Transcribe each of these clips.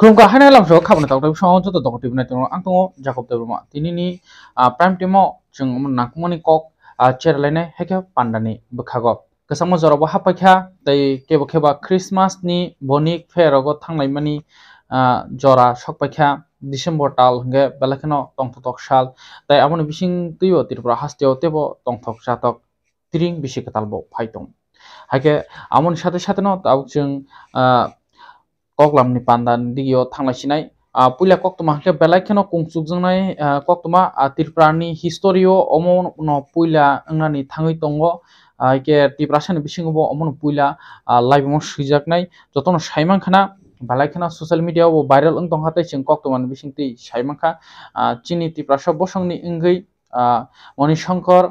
그런가 하나람 쇼 카보나 다고 쇼 저도 더 티브나 또 안동 작업 되브마 티니니 아 프라임 티모 증 나쿠모니 꼭 아체르레네 해게 판다니 부카고 그사모 저러보 하파캬 데이 케보케바 크리스마스 니 보닉 페러고 탕라이마니 아 저라 석파캬 December টাল হঙ্গে বেলাখেন টংথক সাল তাই আমন বিশিং তুইও ত্রিপুরা হাস্তেও তেব টংথক জাতক ত্রিং বিশিকে তালব ফাইতং হাইকে আমন সাথে সাথে ন তাবক कक्लामनि पान्दान दिगियो थांलायसिनाय पुला कक्तमा हखे बेलाखेनो कुंसुकजोंनाय कक्तमा त्रिपुरानि हिस्टरियो अमन पुला ओंनानि थाङै दङ একে টিপ্রাসানি বিসিংব অমন পুইলা লাইভ অমন সুইজাকনাই যতন সাইমাংখানা ভালাইখানা সোশ্যাল মিডিয়া ও ভাইরাল অং দংহাতে সিং কক্তমান বিসিংতি সাইমাংখা চিনি টিপ্রাসব বসংনি ইংগৈ মণিশঙ্কর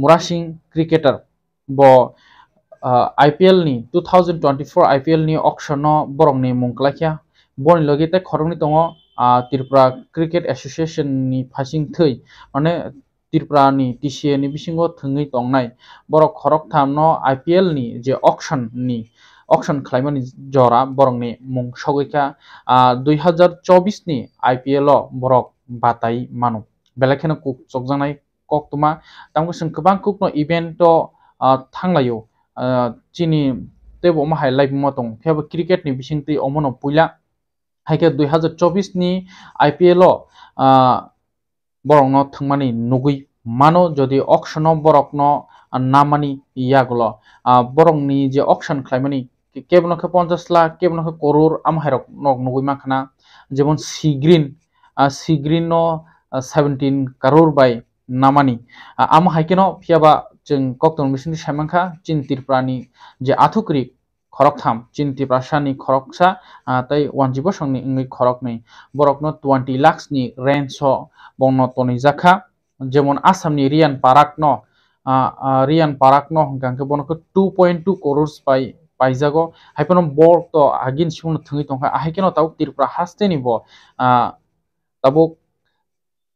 মুরাসিং ক্রিকেটার ব আইপিএল নি two thousand twenty four IPL নি অকশন বরংনি মুংলাখিয়া বরং লগিতে খরংনি দङ ত্রিপুরা ক্রিকেট এসোসিয়েশন নি ফাইসিং থৈ মানে ত্রিপুরা নি টিসিএ নি বিসিংহ থङै দংনাই বরক খরক থামন আইপিএল নি যে অকশন নি অকশন খালাইমানি জরা বরংনি মুং সগৈখা দুই হাজার চব্বিশ নি আইপিএল বরক বাতাই মানো বেলাখানে কুক চকজানাই কক তোমা তামগো जों गोबां कुकनो इभेन्ट थांलायो চিনি তে অমা হাই লাইফ মতং ফেব ক্রিকেট নি বিং তুই অমন পুইলা হাইকে দুই হাজার চব্বিশ নি আইপিএল বরং থাকমানি নুগুই মানো যদি অকশন বরকন নামানি ইয়াগুলো নি যে অকশন খাইমানি কেবনকে পঞ্চাশ লাখ কেবনকে করোর আমার নগুই মাখানা যেমন সিগ্রিন সিগ্রিন সেভেন্টিন কারোর বাই নামানি আম হাইকেন ফিয়াবা কক্তন 꺽동미신디 샤망카 찐띠 프라니 제 아토크리 খরকথাম চিন্তি প্রাসানি খরকসা তাই ওয়ানজিব সংনি ইংলি খরক নেই বরকন টোয়েন্টি স বর্ণ তনি জাখা যেমন আসামনি রিয়ান পারাকন রিয়ান পারাকন হংকাংকে বনক টু পয়েন্ট টু করোর্স পাই পাইজাগ হাইপন বর তো আগিন সিমন থঙ্গি তংখা আহাইকেন তাও তিরপুরা হাসতে নিব তাবো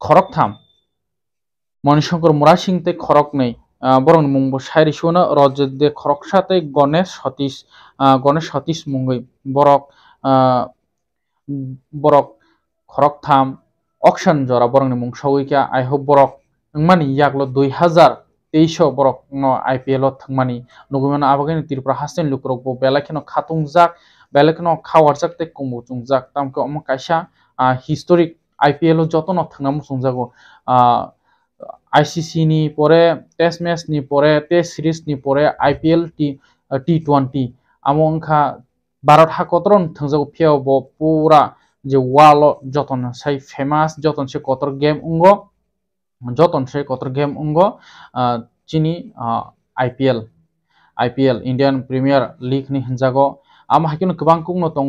খরকথাম মণিশঙ্কর মুরা সিং তে খরক নেই বরং মুঙ্গ সাইরি সুনা রজদে খরকসাতে গণেশ সতীশ গণেশ সতীশ মুঙ্গই বরক বরক খরক থাম অকশান জরা বরং মুং সৌইকা আই হোক বরক মানে ইয়াকলো দুই হাজার তেইশ বরক আই পি এল থাকমানি নগুমান আবাগানি ত্রিপুরা হাসিন লুকরকবো বেলাখিনো খাতুং জাক বেলাখিনো খাওয়ার জাক তে কম্বু চুং জাক তামকে অম কাইসা হিস্টোরিক আই পি এল যত ন থাকনা মুসুং আইসিসিনি পরে টেস্ট ম্যাচনি পরে টেস্ট সিরিজনি পরে আইপিএল টি টি টুয়েন্টি আমংখা ভারত হাকতরন থংজাগো ফিয়াব পুরা যে ওয়াল যতন সেই ফেমাস যতন সে কতর গেম অঙ্গ যতন সে কতর গেম অঙ্গ চিনি IPL IPL Indian premier league নি হিনজাগো আম হাকিনো গোবাং কুংনো দङ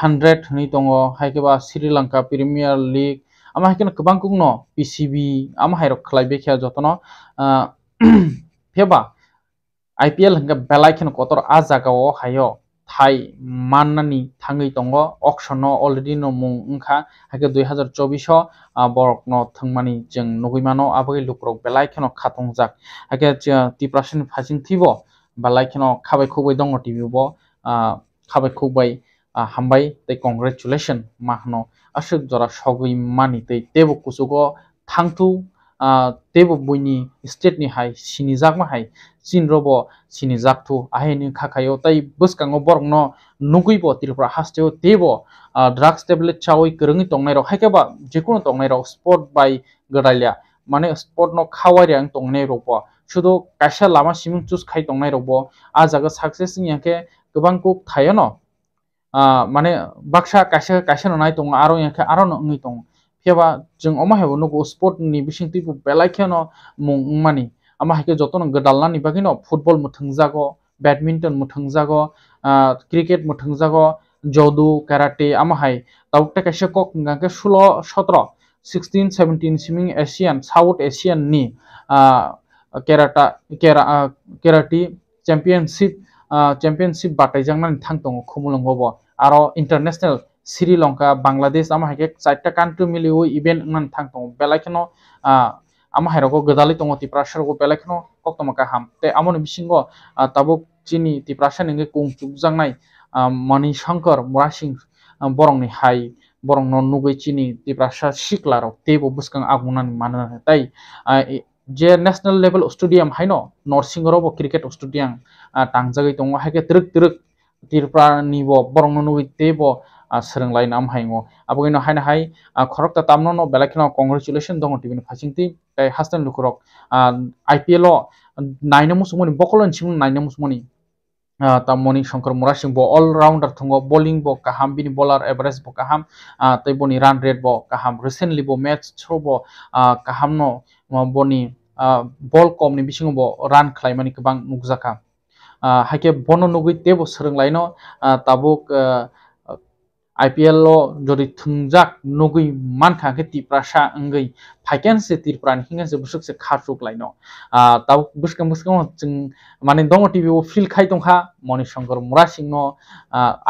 হান্ড্রেড নি দङ হাইকেবা Sri Lanka premier league ama haikena kwbang kukno PCB ama hairok khlai bekhiya jotono pheba IPL hingka belai kheno kotor ah jagao hayo thai mannani thangui tongo auction no already no mung ongkha haike 2024 borok no thangmani jeng nugui mano abogei lukrok belai kheno khatongjak haike preparation phasing thibo belai kheno khabai khuboi dongo tv bo khabai khuboi hambai te congratulation mahno ashuk jora shogui mani te tebo kusugo thangthu tebo buini state ni hai sinijak ma hai chin robo sinijak thu ahini khakayo tai buskango borokno nugui bo tilpra hasteo tebo drugs tablet chawi krungi tongnai rok haikeba jekuno tongnai rok sport by gadalia মানে spot ন খাওয়াই রাং টংনাই রব শুধু কাইসা Lama সিমিং choose খাই টংনাই রব আ জায়গা success নিয়াকে গোবাং cook থায়ন মানে baksa kaisa kaisa no nai tong aro ya aro no ngi tong pheba jeng oma hebo no sport ni bising tipu belai khe no mung mani ama hike jotono gadalna ni bagino football mo thengjago badminton mo thengjago cricket মো থাকজাগ যদু karate আমাহাই তাবকটা কাছে কক গাকে ষোলো সতেরো সিক্সটিন সেভেন্টিন সিমিং এশিয়ান সাউথ এশিয়ান নি ক্যারাটা ক্যারাটি চ্যাম্পিয়নশিপ চ্যাম্পিয়নশিপ বাটাইজাংনানি থাং দङ খুমুলং হব আরও ইন্টারন্যাশনাল শ্রীলঙ্কা বাংলাদেশ আমার হাইকে চারটা কান্ট্রি মিলি ওই ইভেন্ট মানে থাকতো বেলাখেনো আমার হাইরক গদালি তঙ তিপ্রাসারকো বেলাখেনো কক্তমাকা হাম তে আমন বিসিঙ্গ তাবুক চিনি তিপ্রাসা নিঙ্গে কুম চুকজাংনাই মণি শঙ্কর মুরা সিং বরংনি হাই বরং নুগে চিনি তিপ্রাসা শিকলারক তে বুসকাং আগুনানি মানে তাই যে ন্যাশনাল লেভেল স্টেডিয়াম হাইন নরসিংহরবো ক্রিকেট স্টেডিয়াম টাংজাগৈ তো হাইকে ত্রুক ত্রুক tirprani bo borokno nugui teibo swrwnglai nam haingo abo ino haina hai khorokta tamno no belakino congratulation dongo tibini phasingti tei hastan lukurok IPL o naina musumani bokolon chimung naina musumani তামনি Shankar মোরা সিং বো allrounder থঙ্গ bowling বো কাহাম বিনি bowler average বো কাহাম তৈ বনি run rate বো কাহাম recently বো ম্যাচ থ্রো বো কাহাম ন বনি বল কমনি বিসিং বো রান খ্লাইমানি গোবাং নুকজাকা হাইকে বননুগুই তেবো সরংলাইনো তাবুক আইপিএল যদি থাক নগুই মানখাকে তিপ্রাসা অঙ্গই ফাইকেনসে তিরপ্রাণ হিংসে বুসুকসে খাটুক লাইনো তাও বুসকাম বুসকাম চিং মানে দং টিভি ও ফিল খাই দংখা মণিশঙ্কর মুরা সিং সিংহ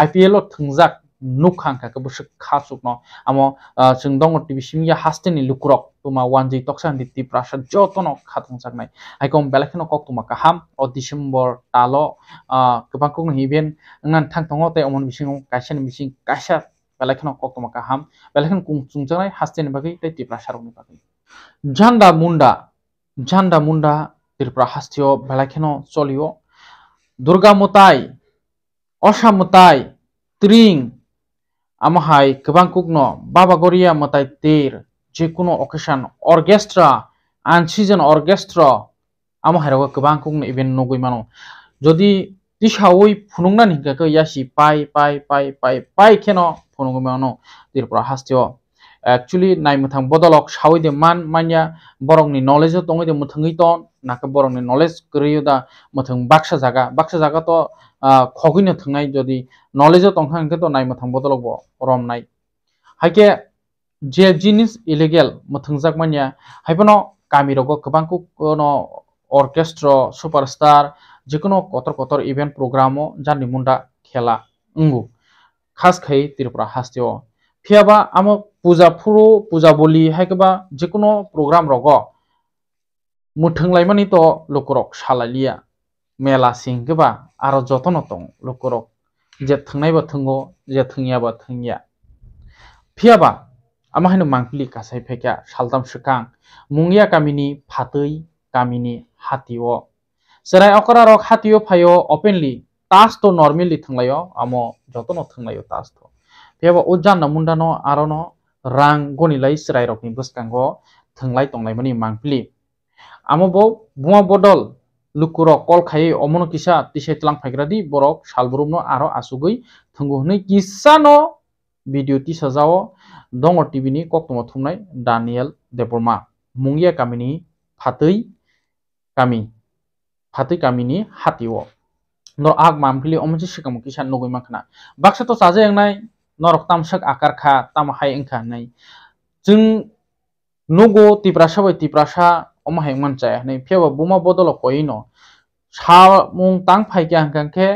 আইপিএল থাক nukhanka ke busuk khasuk no amo chungdong tibi simya hasteni lukurok tuma wanji toksan ditti prasad jotono khatung saknai aikom belakhino kok tuma kaham o december talo kebang kong hiben ngan thang tongo te omon bisingo kaisen bising kaisa belakhino kok tuma kaham belakhin kung haste ni bagi te tipra ni bagi janda munda janda munda tirpra hastio belakhino solio durga mutai osha mutai amahai kebang kukno babagoria matai tir jekuno occasion orchestra and season orchestra amahai rogo kebang kukno event nogoi mano jodi tishaoi phunungna ninka ko yashi pai pai pai pai pai kheno phunungoi mano tir pra hastio actually nai muthang bodolok shawi de man manya borong ni knowledge tongi de muthangi ton naka borong ni knowledge kriyo da muthang baksha jaga baksha jaga to khogui na thangai jodi knowledge tongkhang ke to nai muthang bodolok bo rom nai haike je jinis illegal muthang manya haipono kami rogo kebangku no orchestra superstar যেকোনো কতর কতর event প্রোগ্রামও যা নিমুন্ডা খেলা উঙ্গু খাস খাই ত্রিপুরা হাস্তিও ফিয়াবা আম পূজা ফুরু পূজা বলি হাইকবা যে কোনো programme রগ মুঠংলাইমানি তো লোকরক সালালিয়া মেলা সিংগবা আরো যত্ন তং লোকরক যে থাইবা থাঙ্গো যে থাইয়াবা থাইয়া ফিয়াবা আমা হাইনো মাংপলি কাসাই ফেকা সালতাম সুকাং মুংয়া কামিনি ফাতই কামিনি হাতিও সেরাই অকরা রক হাতিও ফাইও অপেনলি তাস তো নর্মেলি থাইলাইও আমো যত্ন থাইলাইও তাস তো tebo o janna munda no aro no rang goni lai serai rok ni boskango thenglai tonglai mani mangpili amo bo buma bodol lukurok kol khai omono kisa tisai tlang phaigra di borok salburum no aro asugoi thungu hne kisa no video টি সাজাও দং TV নি cock তম থুমনাই Danijel Debbarma মুঙ্গিয়া কামিনি ফাতৈ কামি ফাতৈ কামিনি হাতিও ন আগ মামফিলি অমচি শিকামু কিসান নগৈ মাখনা বাক্সা তো সাজে এংনাই নরক তামসক আকার খা তাম হাই এংখা নাই जों নগো তিপ্রা সবাই তিপ্রাসা অমাহাই মানচায় নাই ফেবা বুমা বদল কই ন সা মুং তাং ফাইকে হাঙ্কাঙ্কে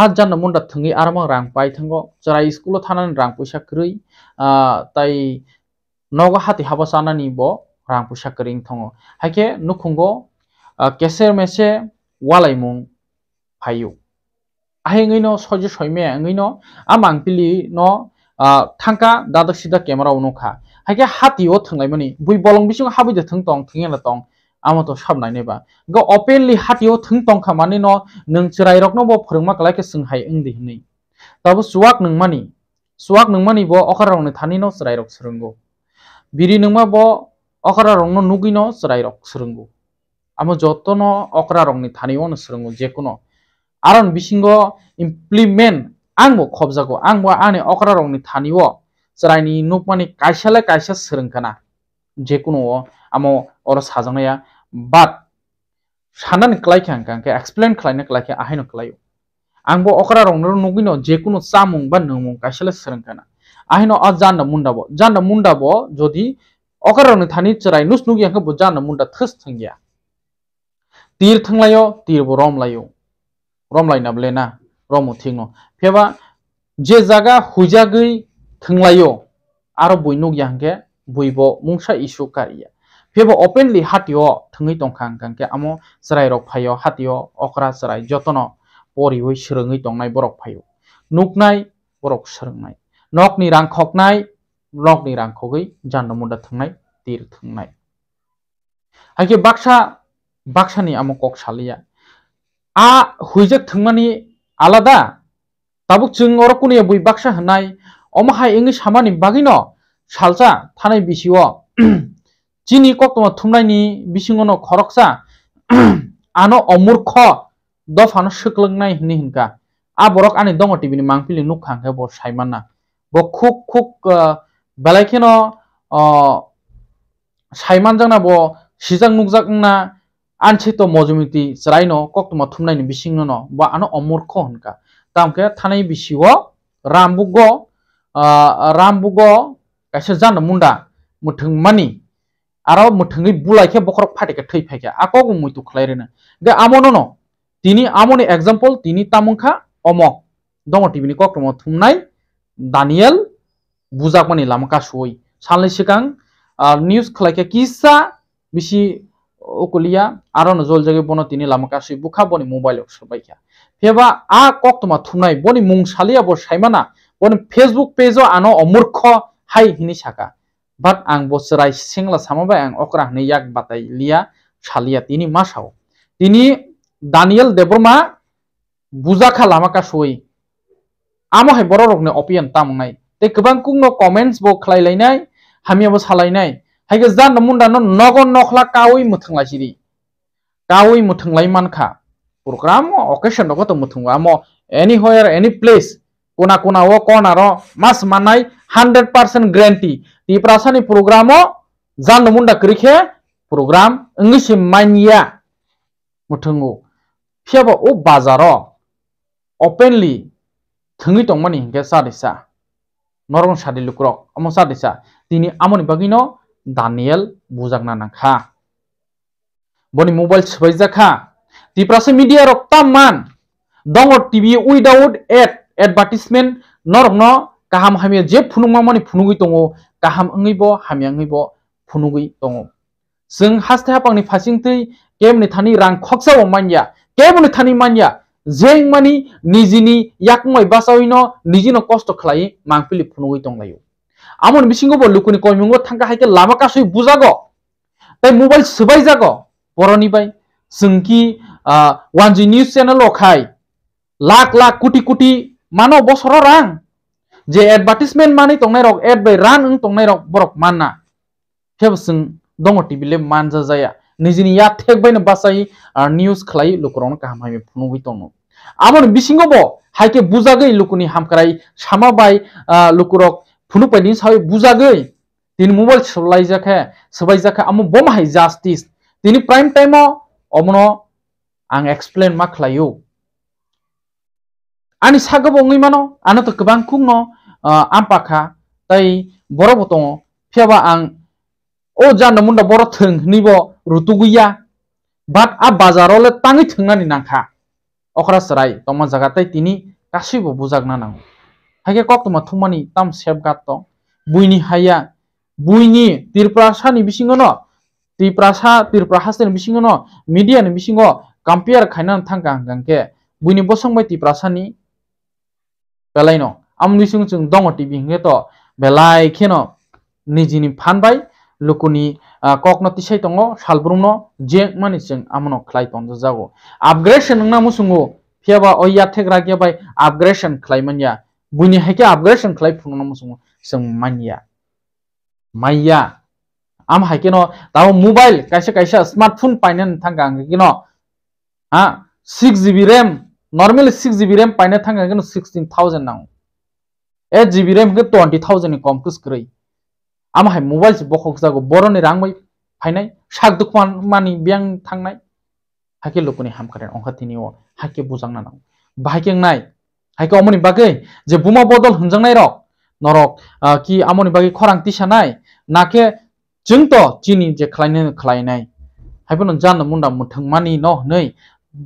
আর জান মুন্ডা থঙ্গি আর মং রাং পাই থঙ্গ যারা স্কুল থানানি রাং পয়সা করি তাই নগো হাতি হাবা সানানি ব রাং পয়সা করিং থঙ্গ হাইকে নুখুঙ্গ কেসের মেসে ওয়ালাই মুং ফাইয়ু ahengoi no soje soime angoi no amangpili no thangka dadak sida camera unukha haike hati o thangai mani bui bolong bising habi de thang tong thingela tong আমা তো সাব নাই নেবা গো অপেনলি হাতিও থং টংখা মানে ন নং চিরাই রক নব ফরংমা কলাইকে সংহাই ইংদি হিনি তবে সুয়াক নংমানি সুয়াক নংমানি ব অখার রং নে থানি ন চিরাই রক সরঙ্গো বিরি নংমা ব অখার রং ন নুগি ন চিরাই রক সরঙ্গো আমা যত ন অকরা রং নে থানিও ন সরঙ্গো যে কোনো आरन बिशिंगो इम्प्लीमेंट आंगो खबजागो आंगो आने अखरारोंनि थानिवो जरायनि नुपमानि कायसेले कायसे सोरंखाना जेकुनो आमो अर साजोंया बाट सानन क्लाइखांखांके एक्सप्लेन क्लाइने क्लाइखे आहिनो क्लाइयो आंगो अखरारोंनो नुगिनो जेकुनो सामुंग बा नुमुंग कायसेले सोरंखाना आहिनो अ जान्न मुंडाबो जान्न मुंडाबो जदि अखरारोंनि थानि जराय नुस नुगियांखे बुजान्न मुंडा थस थंगिया तीर थंगलायो तीर बरोम लायो রমলাইনাবলে না রমো থিংনো ফেবা যে জায়গা হুইজাগৈ থংলাইও আর বই নগিয়াংকে বইব মূসা ইসু কারিয়া ফেবা অপেনলি হাতিও থংই দংখাংকে আমো সরাই রক ফাইও হাতিও অকরা সরাই যতন পরিবই সরঙই দংনাই বরক ফায়ু নুকনাই বরক সরংনাই নকনি রাং খকনাই নকনি রাং খগৈ জান্ন মুন্ডা থংনাই তীর থংনাই হাইকে বাক্সা বাক্সানি আমো কক সালিয়া आ हुइजक थंगमानि आलादा ताबुक जों अरकुनिया बुइ बाक्सा होनाय अमाहाय इंगि सामानि बागिनो सालसा थानाय बिसिअ जिनि कक्तमा थुमनायनि बिसिङनो खरकसा आनो अमूर्ख दफानो सोकलोंनाय हिनि हिनका आ बरक आनि दङ टिभिनि मांफिलि नुखांखा बर साइमानना ब खुक खुक बेलायखेनो साइमान जोंना ब सिजां नुकजाकना আনছে তো মজমিতি সারাইনো কক্তমা বিং বিসিংনো বা আনো অমূর্খ হনকা তামকে থানাই বিসিও রামবুগ রামবুগ কে জান মুন্ডা মানি আরো মুঠঙ্গি বুলাইকে বকর ফাটিকে থৈ ফাইকে আকৌ মুইতু খলাইরেনা গে আমন ন তিনি আমনি এক্সাম্পল তিনি তামুখা অমক দম টিভিনি কক্রম থুমনাই দানিয়েল বুজাকমানি লামকা সুই সানলি সিকাং নিউজ খাইকে কিসা বিশি ওকুলিয়া আরন জলজাগি বন তিনি লামাকাশি বুখা বনি মোবাইল সবাইকা ফেবা আ কক তোমা থুনাই বনি মুং সালিয়া বর সাইমানা বনি ফেসবুক পেজও আনো অমূর্খ হাই হিনি সাকা বাট আং বসরাই সিংলা সামাবাই আং অকরা হনে ইয়াক বাতাই লিয়া সালিয়া তিনি মাসাও তিনি দানিয়েল দেবরমা বুজাখা লামাকা সই আমহাই বড় রকনে অপিয়ান তামনাই তে গোবাং কুংনো কমেন্টস বো খালাইলাইনাই হামিয়াবো সালাইনাই হাইগে জান মুন্ডানো নগর নখলা কাউই মুথংলাইসিরি কাউই মুথংলাই মানখা প্রোগ্রাম অকেশন কত মুথুং আমো এনি হোয়ার এনি প্লেস কোনা কোনা ও কর্নার মাস মানাই হান্ড্রেড পার্সেন্ট গ্যারান্টি তি প্রাসানি প্রোগ্রামও জান মুন্ডা ক্রিখে প্রোগ্রাম ইংলিশে মানিয়া মুথুঙ্গু ফিয়াবা ও বাজারও ওপেনলি থঙ্গি টংমানি হিংকে সাদিসা নরম সাদি লুকরক আমো সাদিসা তিনি আমনি বাগিনো Daniel bujangna na kha boni mobile chwaija kha tiprase media rok tamman dongo tv without ad advertisement norokno kaham hamia je phunungma mani phunugui tongo kaham angui bo hamia angui bo phunugui tongo jeng haste hapangni phasingtei kemni thani rang khoksa o manya kemni thani manya jeng mani nijini yakmai basaino nijino kosto khlai mangpili phunugui tonglayo আমন বিসিংব লুকুনি কমিঙ্গ থাকা হাইকে লামা কাসুই বুঝাগো তাই mobile সবাই যাগ বড়নি বাই সঙ্গি one Zee news channel অখাই লাখ লাখ কোটি কোটি মানো বছর রাং যে এডভার্টিসমেন্ট মানে তংনাই রক এড বাই রান উং তংনাই রক বরক মানা হেব সং দং টিভিলে মানজা যায় নিজে ইয়া থেক বাইনে বাসাই নিউজ খলাই লোকরন কাহাম হাইমে ফুনুই তংনো আমন বিসিংব হাইকে বুজাগৈ লুকুনি হামকারাই সামাবাই লুকুরক थुनुपैनि सावै बुजागै তিনি মোবাইল সলাই যাখে সবাই যাখে আমি বম হাই জাস্টিস তিনি প্রাইম টাইম অমন আং এক্সপ্লেন মা খাইও আনি সাগব অঙ্গি মানো আনো তো গবাং কুং আম তাই বড় বত ফেবা আং ও জানো মুন্ডা বড় থং নিব রুতুগুইয়া বাট আ বাজারলে তাঙি থংনানি নাখা অখরা সরাই তোমার জায়গাতে তিনি কাশিব বুঝাক না হাইকে কক্তমা থুমানি তাম সেব গাত বুইনি হাইয়া বুইনি তিরপ্রাসানি বিসিংগনো তিপ্রাসা তিরপ্রাহাসের মিডিয়া নি বিসিংগ কাম্পিয়ার খাইনান থাঙ্কা হাঙ্গাংকে বুইনি বসংবাই তিপ্রাসানি বেলাইন আম বিসিং চং দং টিভি হে তো বেলাই খেন নিজিনি ফানবাই লুকুনি ককন তিসাই তঙ্গ সালব্রুমন জেক মানি চং আমন খ্লাই তন্দ জাগো আপগ্রেডেশন না মুসুঙ্গো ফিয়াবা ওই ইয়াথেক রাগিয়া বাই আপগ্রেডেশন খ্লাইমানিয়া बुनिहायखि आपग्रेसन खालाय फुनोनो जों जों मानिया माइया आम हायकिनो दाव मोबाइल कायसे कायसे स्मार्टफोन पाइने थांगा हांगिनो हा सिक्स जिबि रेम नर्मेल सिक्स जिबि रेम पाइने थांगा हांगिनो सिक्सटिन थाउजेंड नांगौ एट जिबि रेम के ट्वेंटी थाउजेंड कम कुस करै आम हाय मोबाइल से बखक जागो बरनि रां मै फाइनाय साग दुखमान मानि ब्यांग थांनाय हाके लोकनि हामखारे अंखाथिनि हाके बुजांना नांगौ बाहायकें नाय হাইকে অমনি বাকি যে বুমা বদল হনজাংনাই রক নরক কি আমনি বাকি খরাং তিসানাই নাকে जों तो चिनि जे खलायनो खलायनाय हायबोन जानो मुन्दा मुथंमानि न नै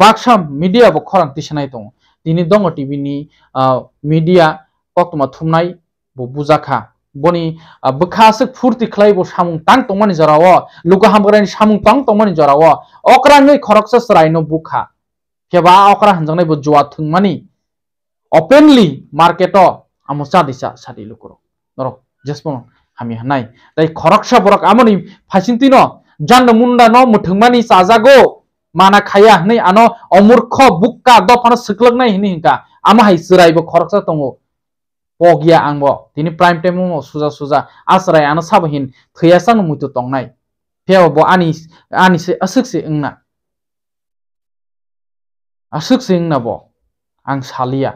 बाक्सा मिडिया बो खरां तिसनाय दं दिनि दङ टिभि नि मिडिया कक्तमा थुमनाय बो बुजाखा बनि बखासक फुर्ति खलाय बो सामुं तां तंमानि जराव लुगा हामग्रानि सामुं तां तंमानि जराव अकरा नै खरकसा सरायनो बुखा केबा अकरा हनजंनाय बो जुवा थंमानि অপেনলি মার্কেট আমসা দিসা সারি লোকর নরক জেসপন হামি হানাই তাই খরকসা বরক আমনি ফাইসিনতি ন জান মুন্ডা ন মুঠংমানি সাজাগো মানা খাইয়া হनै আনো অমূর্খ বুক্কা দফানো সিকলগনাই হিনি হিংকা আমা হাই সিরাইবো খরকসা তঙ্গো পগিয়া আংব তিনি প্রাইম টাইম সুজা সুজা আশ্রয় আনো সাবহিন থৈয়াসান মুইতু তংনাই ফেও বো আনি আনিসে আসুকসে ইংনা আসুকসে ইংনা বো আং সালিয়া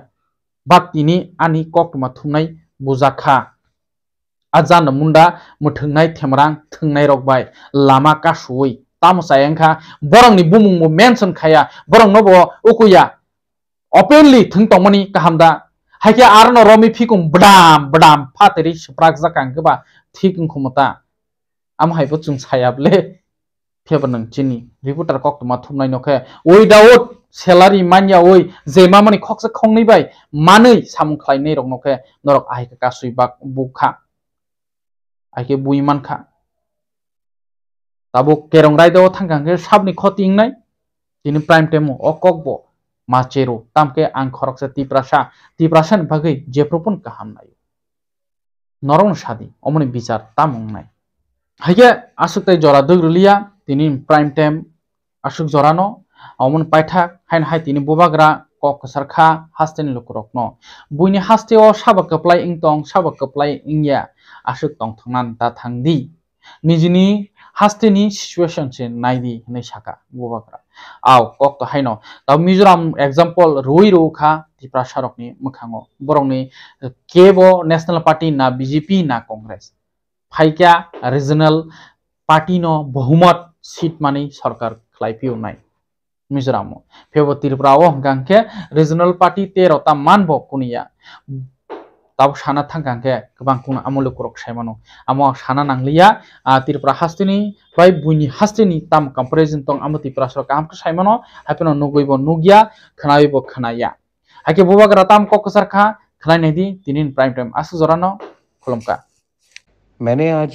বা তিনি আনি কক্টমা থুমনাই বুজাখা আজান মুন্ডা মুথুংনাই থেমরাং থুংনাই রকবাই লামা কাসুই তামসায়ংখা বরংনি বুমুংমু মেনশন খায়া বরং নব উকুয়া openly থুংতমনি কাহামদা হাইকে আরন রমি ফিকুম বডাম বডাম ফাতেরি সপ্রাক জাকাংগবা থিকুং ক্ষমতা আম হাইবো চুং ছায়াবলে ফেবনং চিনি রিপোর্টার কক্তমা থুমনাই নখে উইদাউট सेलारि मानिया ओइ जेमा मानि खक्सा खंनैबाय मानै सामुं ख्लायनै रगनखे नरक आहिखा कासुइ बाक बुखा आहिखे बुइ मानखा ताबो केरं रायदाव थांखांखे साबनि खति इंनाय दिनै प्राइम टाइम अककबो माचेरो तामके आं खरकसे तिप्रासा तिप्रासान भागै जेप्रपन काहामनाय নরং সাদি অমনি বিচার তামং নাই হাইয়া আসুক তাই জরা দৈরলিয়া তিনি প্রাইম টাইম আসুক জরানো অমন পাইঠাক হাইন হাই তিনি বুবাগ্রা কক সারখা হাস্তেনি লোকরকন বুইনি ও সাবা কপলাই ইং তং সাবা কপলাই ইংয়া আশুক তং থান তা থাংদি নিজেনি হাস্তেনি সিচুয়েশন সে নাইদি হনে সাকা বুবাগ্রা আও কক তো হাইন তাও মিজোরাম এক্সাম্পল রুই রৌখা ত্রিপুরা সারকনি মুখাঙ্গ বরংনি কেব ন্যাশনাল পার্টি না বিজেপি না কংগ্রেস ফাইকা রিজনাল পার্টি ন বহুমত সিট মানে সরকার খ্লাইপিও নাই মিজোরাম ফেব ত্রিপুরা ও গাংকে রিজনাল পার্টি তেরো তা মানব কুনিয়া তাও সানা থাকে গবাং কোন আমলে করক সাইমানো আমো সানা নাংলিয়া ত্রিপুরা হাস্তিনি বাই বুইনি হাস্তিনি তাম কম্পারিজন তং আমো ত্রিপুরা সরকার আমকে সাইমানো হাইপেন নুগইব নুগিয়া খানাইব খানাইয়া হাইকে বুবাগ রাতাম ককসার খা খানাই নেদি তিনিন প্রাইম টাইম আসু জরানো खुलमका মানে আজ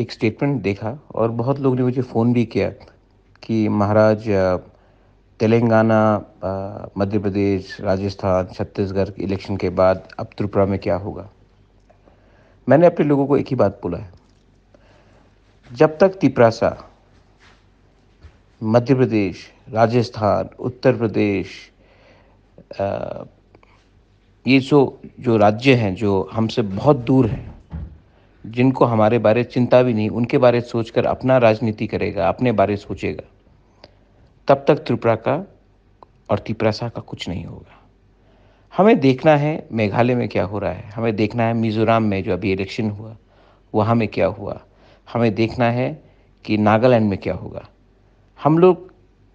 এক স্টেটমেন্ট দেখা और বহুত লোক ने मुझे फ़ोन भी किया कि महाराज तेलंगाना मध्य प्रदेश राजस्थान छत्तीसगढ़ के इलेक्शन के बाद अब त्रिपुरा में क्या होगा मैंने अपने लोगों को एक ही बात बोला है जब तक तिपरासा मध्य प्रदेश राजस्थान उत्तर प्रदेश आ, ये सो जो राज्य हैं जो हमसे बहुत दूर हैं जिनको हमारे बारे चिंता भी नहीं उनके बारे सोचकर अपना राजनीति करेगा अपने बारे सोचेगा तब तक त्रिपुरा का और तिपरासा का कुछ नहीं होगा हमें देखना है मेघालय में क्या हो रहा है हमें देखना है मिज़ोरम में जो अभी इलेक्शन हुआ वहाँ में क्या हुआ हमें देखना है कि नागालैंड में क्या होगा हम लोग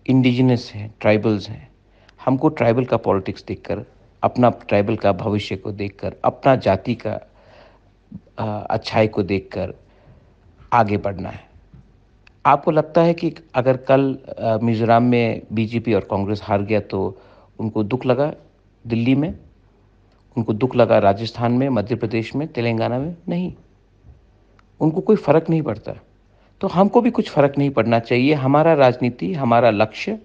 इंडिजिनस हैं ट्राइबल्स हैं हमको ट्राइबल का पॉलिटिक्स देखकर अपना ट्राइबल का भविष्य को देखकर अपना जाति का अच्छाई को देखकर आगे बढ़ना है आपको लगता है कि अगर कल मिजोरम में बीजेपी और कांग्रेस हार गया तो उनको दुख लगा दिल्ली में उनको दुख लगा राजस्थान में मध्य प्रदेश में तेलंगाना में नहीं उनको कोई फ़र्क नहीं पड़ता तो हमको भी कुछ फ़र्क नहीं पड़ना चाहिए हमारा राजनीति हमारा लक्ष्य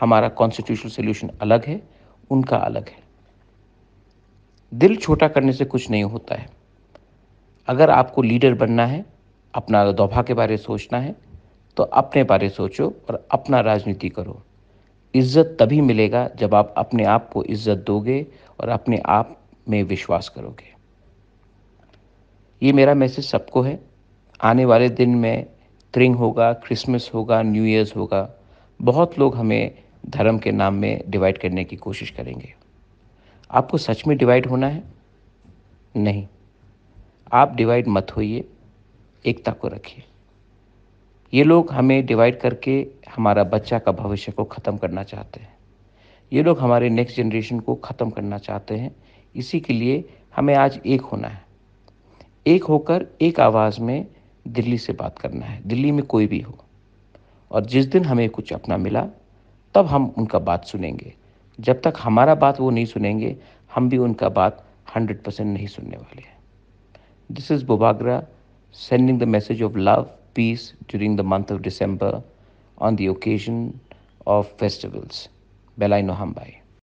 हमारा कॉन्स्टिट्यूशनल सोल्यूशन अलग है उनका अलग है दिल छोटा करने से कुछ नहीं होता है अगर आपको लीडर बनना है अपना दोभा के बारे सोचना है तो अपने बारे सोचो और अपना राजनीति करो इज्जत तभी मिलेगा जब आप अपने आप को इज्जत दोगे और अपने आप में विश्वास करोगे ये मेरा मैसेज सबको है आने वाले दिन में त्रिंग होगा क्रिसमस होगा न्यू ईयर्स होगा बहुत लोग हमें धर्म के नाम में डिवाइड करने की कोशिश करेंगे आपको सच में डिवाइड होना है नहीं आप डिवाइड मत होइए एकता को रखिए ये लोग हमें डिवाइड करके हमारा बच्चा का भविष्य को ख़त्म करना चाहते हैं ये लोग हमारे नेक्स्ट जनरेशन को ख़त्म करना चाहते हैं इसी के लिए हमें आज एक होना है एक होकर एक आवाज़ में दिल्ली से बात करना है दिल्ली में कोई भी हो और जिस दिन हमें कुछ अपना मिला तब हम उनका बात सुनेंगे जब तक हमारा बात वो नहीं सुनेंगे हम भी उनका बात हंड्रेड परसेंट नहीं सुनने वाले हैं दिस इज़ बुबागरा sending the message of love peace during the month of December on the occasion of festivals. Belai Nohambai.